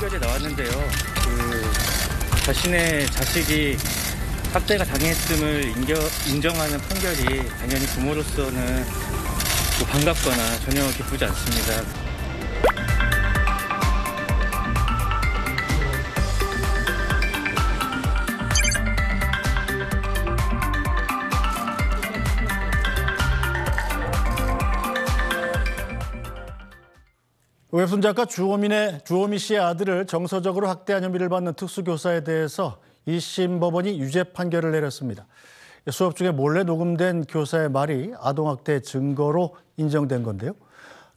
판결이 나왔는데요. 그 자신의 자식이 학대가 당했음을 인겨, 인정하는 판결이 당연히 부모로서는 뭐 반갑거나 전혀 기쁘지 않습니다. 웹툰 작가 주호민의 주호미 씨의 아들을 정서적으로 학대한 혐의를 받는 특수교사에 대해서 1심 법원이 유죄 판결을 내렸습니다. 수업 중에 몰래 녹음된 교사의 말이 아동학대 증거로 인정된 건데요.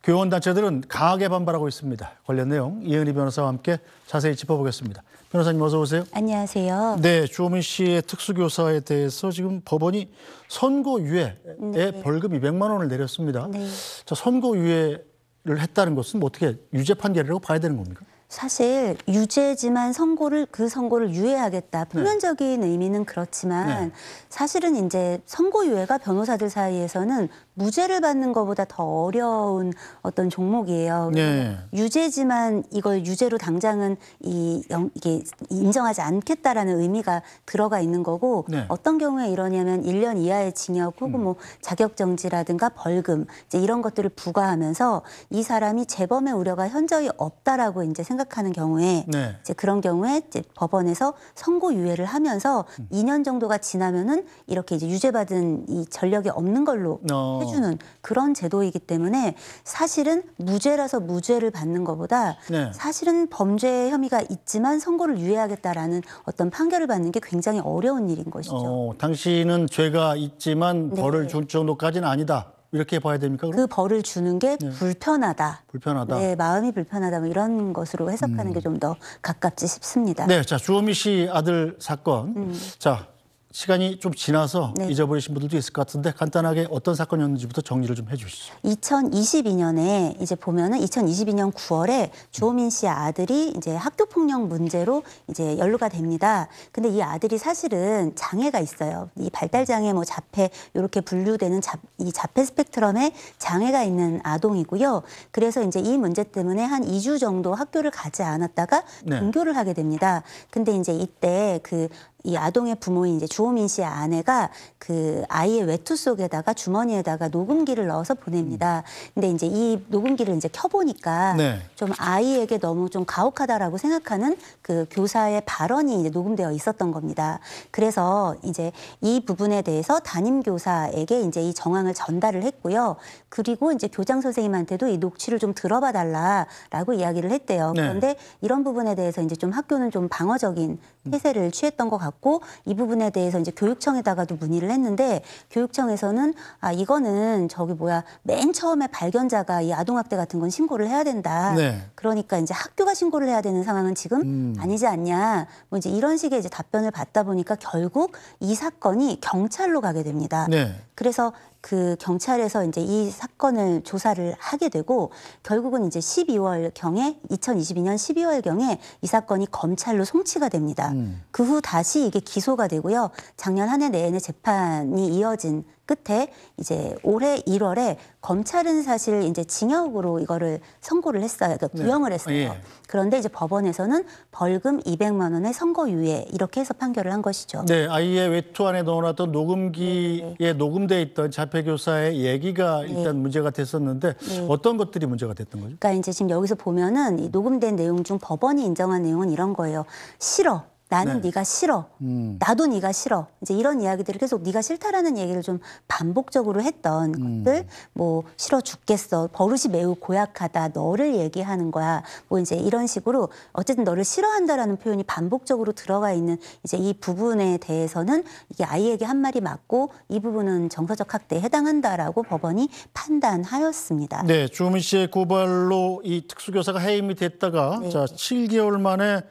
교원 단체들은 강하게 반발하고 있습니다. 관련 내용 이은희 변호사와 함께 자세히 짚어보겠습니다. 변호사님 어서 오세요. 안녕하세요. 네, 주호민 씨의 특수교사에 대해서 지금 법원이 선고유예에 네. 벌금 200만 원을 내렸습니다. 네. 선고유예 를 했다는 것은 뭐 어떻게 유죄 판결이라고 봐야 되는 겁니까? 사실 유죄지만 선고를 그 선고를 유예하겠다 네. 표면적인 네. 의미는 그렇지만 네. 사실은 이제 선고 유예가 변호사들 사이에서는 무죄를 받는 것보다 더 어려운 어떤 종목이에요. 네. 유죄지만 이걸 유죄로 당장은 이 영, 이게 인정하지 않겠다라는 의미가 들어가 있는 거고 네. 어떤 경우에 이러냐면 1년 이하의 징역 혹은 음. 뭐 자격 정지라든가 벌금 이제 이런 것들을 부과하면서 이 사람이 재범의 우려가 현저히 없다라고 이제 생각. 생각하는 경우에 네. 이제 그런 경우에 이제 법원에서 선고 유예를 하면서 음. 2년 정도가 지나면은 이렇게 이제 유죄받은 이 전력이 없는 걸로 어. 해주는 그런 제도이기 때문에 사실은 무죄라서 무죄를 받는 것보다 네. 사실은 범죄 혐의가 있지만 선고를 유예하겠다라는 어떤 판결을 받는 게 굉장히 어려운 일인 것이죠. 어, 당신은 죄가 있지만 네. 벌을 줄 정도까지는 아니다. 이렇게 봐야 됩니까? 그럼? 그 벌을 주는 게 네. 불편하다. 불편하다. 네, 마음이 불편하다 뭐 이런 것으로 해석하는 음. 게좀 더 가깝지 싶습니다. 네, 자 주호미 씨 아들 사건. 음. 자 시간이 좀 지나서 네. 잊어버리신 분들도 있을 것 같은데 간단하게 어떤 사건이었는지부터 정리를 좀 해주시죠. 2022년에 이제 보면은 2022년 9월에 주호민 씨 아들이 이제 학교 폭력 문제로 이제 연루가 됩니다. 근데 이 아들이 사실은 장애가 있어요. 이 발달 장애, 뭐 자폐 이렇게 분류되는 자, 이 자폐 스펙트럼에 장애가 있는 아동이고요. 그래서 이제 이 문제 때문에 한 2주 정도 학교를 가지 않았다가 네. 등교를 하게 됩니다. 근데 이제 이때 그이 아동의 부모인 이제 주호민 씨의 아내가 그 아이의 외투 속에다가 주머니에다가 녹음기를 넣어서 보냅니다. 음. 근데 이제 이 녹음기를 이제 켜보니까 네. 좀 아이에게 너무 좀 가혹하다라고 생각하는 그 교사의 발언이 이제 녹음되어 있었던 겁니다. 그래서 이제 이 부분에 대해서 담임 교사에게 이제 이 정황을 전달을 했고요. 그리고 이제 교장 선생님한테도 이 녹취를 좀 들어봐 달라라고 이야기를 했대요. 네. 그런데 이런 부분에 대해서 이제 좀 학교는 좀 방어적인 음. 태세를 취했던 것 같고 받고 이 부분에 대해서 이제 교육청에다가도 문의를 했는데 교육청에서는 아 이거는 저기 뭐야 맨 처음에 발견자가 이 아동학대 같은 건 신고를 해야 된다. 네. 그러니까 이제 학교가 신고를 해야 되는 상황은 지금 음. 아니지 않냐. 뭐 이제 이런 식의 이제 답변을 받다 보니까 결국 이 사건이 경찰로 가게 됩니다. 네. 그래서 그 경찰에서 이제 이 사건을 조사를 하게 되고 결국은 이제 12월 경에 2022년 12월 경에 이 사건이 검찰로 송치가 됩니다. 음. 그후 다시 이게 기소가 되고요. 작년 한 해 내내 재판이 이어진 끝에 이제 올해 1월에 검찰은 사실 이제 징역으로 이거를 선고를 했어요. 그러니까 네. 구형을 네. 했어요. 예. 그런데 이제 법원에서는 벌금 200만 원의 선거유예 이렇게 해서 판결을 한 것이죠. 네, 아이의 외투 안에 넣어놨던 녹음기에 네. 네. 녹음돼 있던 자폐교사의 얘기가 네. 일단 네. 문제가 됐었는데 어떤 것들이 문제가 됐던 거죠? 그러니까 이제 지금 여기서 보면은 이 녹음된 내용 중 법원이 인정한 내용은 이런 거예요. 싫어. 나는 네. 네가 싫어. 음. 나도 네가 싫어. 이제 이런 이야기들을 계속 네가 싫다라는 얘기를 좀 반복적으로 했던 음. 것들 뭐 싫어 죽겠어. 버릇이 매우 고약하다. 너를 얘기하는 거야. 뭐 이제 이런 식으로 어쨌든 너를 싫어한다라는 표현이 반복적으로 들어가 있는 이제 이 부분에 대해서는 이게 아이에게 한 말이 맞고 이 부분은 정서적 학대에 해당한다라고 법원이 판단하였습니다. 네, 주미 씨의 고발로 이 특수교사가 해임이 됐다가 네. 자 7개월 만에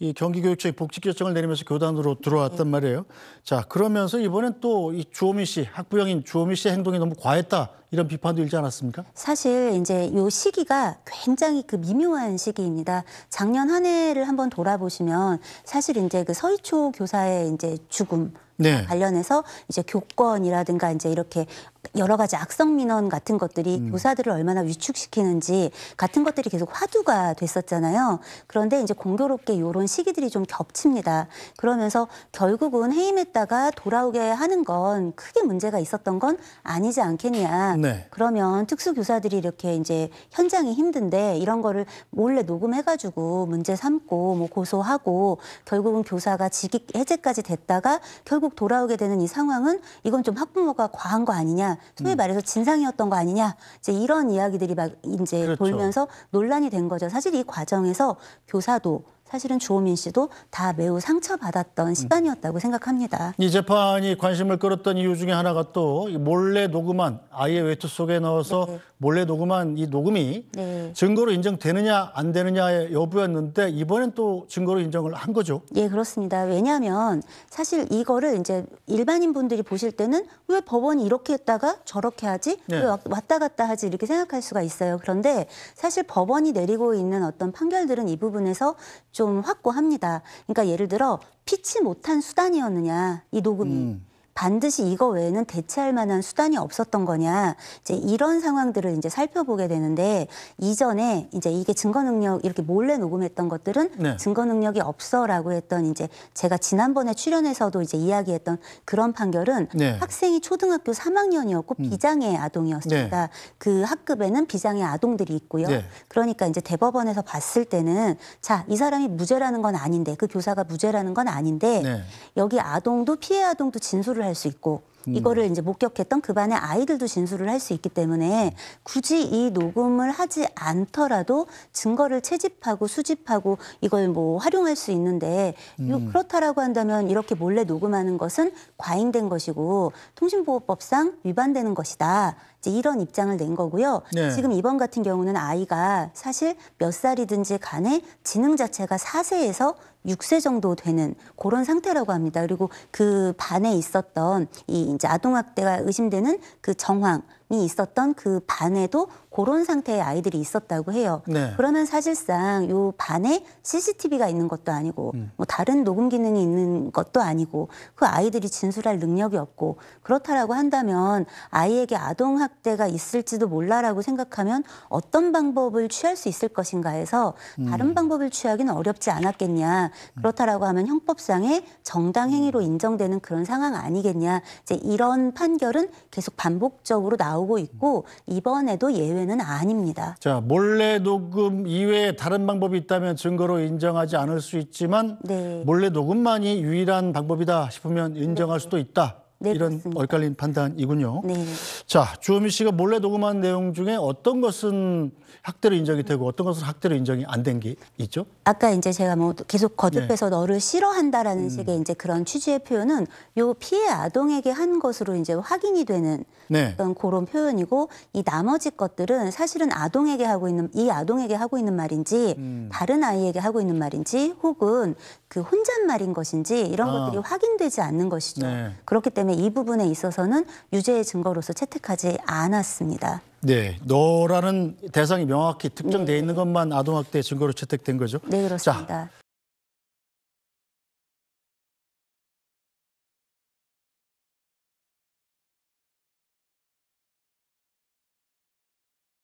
이 경기교육청이 복지 결정을 내리면서 교단으로 들어왔단 네. 말이에요. 자 그러면서 이번엔 또 이 주호민 씨 학부형인 주호민 씨의 행동이 너무 과했다 이런 비판도 일지 않았습니까? 사실 이제 요 시기가 굉장히 그 미묘한 시기입니다. 작년 한 해를 한번 돌아보시면 사실 이제 그 서희초 교사의 이제 죽음 네. 관련해서 이제 교권이라든가 이제 이렇게 여러 가지 악성 민원 같은 것들이 음. 교사들을 얼마나 위축시키는지 같은 것들이 계속 화두가 됐었잖아요. 그런데 이제 공교롭게 이런 시기들이 좀 겹칩니다. 그러면서 결국은 해임했다가 돌아오게 하는 건 크게 문제가 있었던 건 아니지 않겠냐. 네. 그러면 특수교사들이 이렇게 이제 현장이 힘든데 이런 거를 몰래 녹음해가지고 문제 삼고 뭐 고소하고 결국은 교사가 직위 해제까지 됐다가 결국 돌아오게 되는 이 상황은 이건 좀 학부모가 과한 거 아니냐. 소위 음. 말해서 진상이었던 거 아니냐 이제 이런 이야기들이 막 이제 그렇죠. 돌면서 논란이 된 거죠. 사실 이 과정에서 교사도 사실은 조민 씨도 다 매우 상처받았던 음. 시간이었다고 생각합니다. 이 재판이 관심을 끌었던 이유 중에 하나가 또 몰래 녹음한 아이의 외투 속에 넣어서 네. 몰래 녹음한 이 녹음이 네. 증거로 인정되느냐 안 되느냐의 여부였는데 이번엔 또 증거로 인정을 한 거죠. 예, 그렇습니다. 왜냐하면 사실 이거를 이제 일반인 분들이 보실 때는 왜 법원이 이렇게 했다가 저렇게 하지? 네. 왜 왔다 갔다 하지? 이렇게 생각할 수가 있어요. 그런데 사실 법원이 내리고 있는 어떤 판결들은 이 부분에서 좀 확고합니다. 그러니까 예를 들어 피치 못한 수단이었느냐 이 녹음이 음. 반드시 이거 외에는 대체할 만한 수단이 없었던 거냐 이제 이런 상황들을 이제 살펴보게 되는데 이전에 이제 이게 증거 능력 이렇게 몰래 녹음했던 것들은 네. 증거 능력이 없어라고 했던 이제 제가 지난번에 출연해서도 이제 이야기했던 그런 판결은 네. 학생이 초등학교 3학년이었고 음. 비장애 아동이었습니다. 네. 그 학급에는 비장애 아동들이 있고요. 네. 그러니까 이제 대법원에서 봤을 때는 자이 사람이 무죄라는 건 아닌데 그 교사가 무죄라는 건 아닌데 네. 여기 아동도 피해 아동도 진술을 수 있고 음. 이거를 이제 목격했던 그 반의 아이들도 진술을 할 수 있기 때문에 굳이 이 녹음을 하지 않더라도 증거를 채집하고 수집하고 이걸 뭐 활용할 수 있는데 음. 그렇다라고 한다면 이렇게 몰래 녹음하는 것은 과잉된 것이고 통신보호법상 위반되는 것이다. 이제 이런 입장을 낸 거고요. 네. 지금 이번 같은 경우는 아이가 사실 몇 살이든지 간에 지능 자체가 사세에서 6세 정도 되는 그런 상태라고 합니다. 그리고 그 반에 있었던 이 이제 아동학대가 의심되는 그 정황이 있었던 그 반에도 그런 상태의 아이들이 있었다고 해요. 네. 그러면 사실상 요 반에 CCTV가 있는 것도 아니고 음. 뭐 다른 녹음 기능이 있는 것도 아니고 그 아이들이 진술할 능력이 없고 그렇다라고 한다면 아이에게 아동 학대가 있을지도 몰라라고 생각하면 어떤 방법을 취할 수 있을 것인가 해서 음. 다른 음. 방법을 취하기는 어렵지 않았겠냐. 그렇다라고 하면 형법상의 정당 행위로 인정되는 그런 상황 아니겠냐. 이제 이런 판결은 계속 반복적으로 나오고 있고 이번에도 예외는 사례는 아닙니다. 자, 몰래 녹음 이외에 다른 방법이 있다면 증거로 인정하지 않을 수 있지만 네. 몰래 녹음만이 유일한 방법이다 싶으면 인정할 네. 수도 있다. 네, 이런 그렇습니다. 엇갈린 판단이군요. 네. 자, 주호미 씨가 몰래 녹음한 내용 중에 어떤 것은 학대로 인정이 되고 어떤 것은 학대로 인정이 안 된 게 있죠? 아까 이제 제가 뭐 계속 거듭해서 네. 너를 싫어한다라는 음. 식의 이제 그런 취지의 표현은 요 피해 아동에게 한 것으로 이제 확인이 되는 네. 그런 그런 표현이고 이 나머지 것들은 사실은 아동에게 하고 있는 이 아동에게 하고 있는 말인지 음. 다른 아이에게 하고 있는 말인지 혹은 그 혼잣말인 것인지 이런 아. 것들이 확인되지 않는 것이죠. 네. 그렇기 때문에 때문에 이 부분에 있어서는 유죄의 증거로서 채택하지 않았습니다. 네, 너라는 대상이 명확히 특정돼 있는 것만 아동학대 증거로 채택된 거죠. 네, 그렇습니다. 자,